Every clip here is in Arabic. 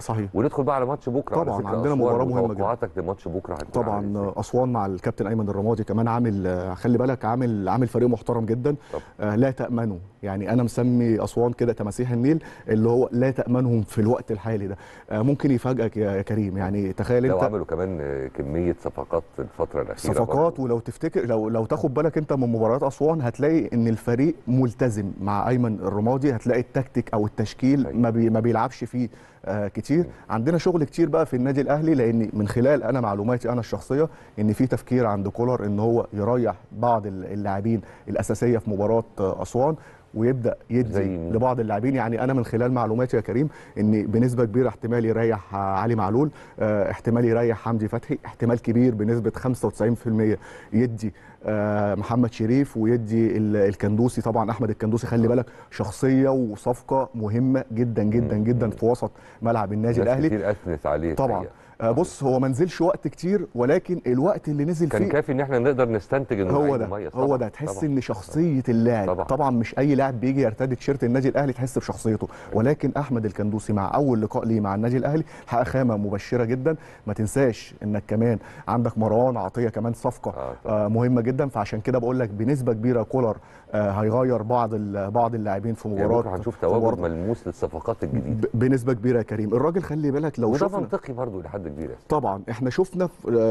صحيح وندخل بقى على ماتش بكره طبعا عندنا مباراه مهمه جدا توقعاتك لماتش بكره طبعا اسوان مع الكابتن ايمن الرمادي كمان عامل خلي بالك عامل عامل فريق محترم جدا آه لا تامنه يعني انا مسمي اسوان كده تماسيح النيل اللي هو لا تامنهم في الوقت الحالي ده آه ممكن يفاجئك يا كريم يعني تخيل انت لو عملوا كمان كميه صفقات الفتره الاخيره صفقات برضو. ولو تفتكر لو لو تاخد بالك انت من مباريات اسوان هتلاقي ان الفريق ملتزم مع ايمن الرمادي هتلاقي التكتيك او التشكيل أيوة. ما, بي ما بيلعبش فيه آه، كتير عندنا شغل كتير بقى في النادي الاهلي لان من خلال انا معلوماتي انا الشخصيه ان في تفكير عند كولر ان هو يريح بعض اللاعبين الاساسيه في مباراه آه، اسوان ويبدا يدي لبعض اللاعبين يعني انا من خلال معلوماتي يا كريم ان بنسبه كبيره احتمال يريح علي معلول آه، احتمال يريح حمدي فتحي احتمال كبير بنسبه 95% يدي آه، محمد شريف ويدي الكندوسي طبعا احمد الكندوسي خلي آه. بالك شخصيه وصفقه مهمه جدا جدا جدا في وسط ملعب النادي الاهلي كتير اثنت عليه طبعا حقيقة. آه، بص هو ما نزلش وقت كتير ولكن الوقت اللي نزل كان فيه كان كافي ان احنا نقدر نستنتج انه هو ده هو ده تحس ان شخصيه اللاعب طبعا. طبعا مش اي لاعب بيجي يرتدي تيشيرت النادي الاهلي تحس بشخصيته ولكن احمد الكندوسي مع اول لقاء ليه مع النادي الاهلي حقق خامه مبشره جدا ما تنساش انك كمان عندك مروان عطيه كمان صفقه آه, آه، مهمه جدا فعشان كده بقول لك بنسبه كبيره كولر آه، هيغير بعض بعض اللاعبين في يعني مباراه يعني هنشوف تواجد ملموس للصفقات الجديده بنسبه كبيره يا كريم الراجل خلي بالك لو شفنا منطقي برضه لحد كبيره طبعا احنا شفنا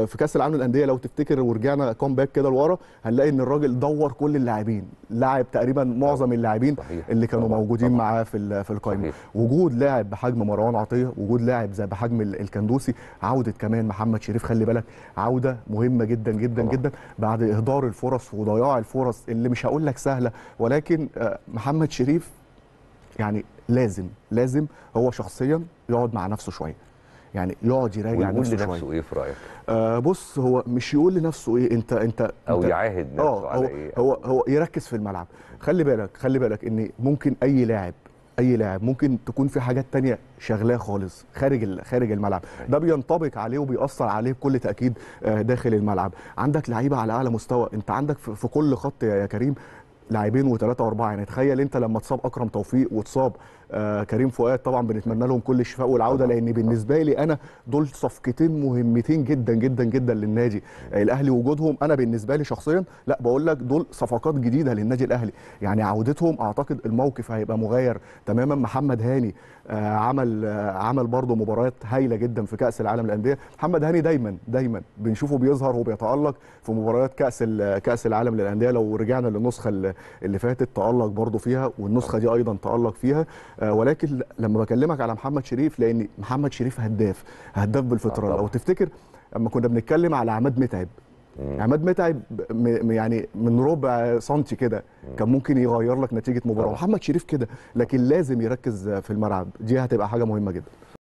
في كاس العالم للانديه لو تفتكر ورجعنا كومباك كده لورا هنلاقي ان الراجل دور كل اللاعبين لعب تقريبا معظم اللاعبين اللي كانوا طبعًا. موجودين طبعًا. معاه في في القائمه وجود لاعب بحجم مروان عطيه وجود لاعب زي بحجم الكندوسي عوده كمان محمد شريف خلي بالك عوده مهمه جدا جدا طبعًا. جدا بعد اهدار الفرص وضياع الفرص اللي مش هقول لك سهله ولكن آه، محمد شريف يعني لازم لازم هو شخصيا يقعد مع نفسه شويه يعني يقعد يراجع نفسه ويقول لنفسه ايه في رايك؟ آه بص هو مش يقول لنفسه ايه انت انت او انت يعاهد آه، نفسه آه على هو ايه هو هو يركز في الملعب خلي بالك خلي بالك ان ممكن اي لاعب اي لاعب ممكن تكون في حاجات تانية شغلاه خالص خارج خارج الملعب ده بينطبق عليه وبيأثر عليه بكل تأكيد آه، داخل الملعب عندك لعيبه على اعلى مستوى انت عندك في كل خط يا كريم لاعبين وثلاثه واربعه يعني تخيل انت لما تصاب اكرم توفيق وتصاب آه كريم فؤاد طبعا بنتمنى لهم كل الشفاء والعوده لان بالنسبه لي انا دول صفقتين مهمتين جدا جدا جدا للنادي آه الاهلي وجودهم انا بالنسبه لي شخصيا لا بقول لك دول صفقات جديده للنادي الاهلي يعني عودتهم اعتقد الموقف هيبقى مغاير تماما محمد هاني آه عمل آه عمل برضه مباريات هايله جدا في كاس العالم للانديه محمد هاني دايما دايما بنشوفه بيظهر وبيتالق في مباريات كاس كاس العالم للانديه لو رجعنا للنسخه اللي فاتت تالق برضو فيها والنسخه دي ايضا تالق فيها آه، ولكن لما بكلمك على محمد شريف لان محمد شريف هداف هداف بالفطره لو تفتكر اما كنا بنتكلم على عماد متعب عماد متعب يعني من ربع سنتي كده كان ممكن يغير لك نتيجه مباراه محمد شريف كده لكن لازم يركز في الملعب دي هتبقى حاجه مهمه جدا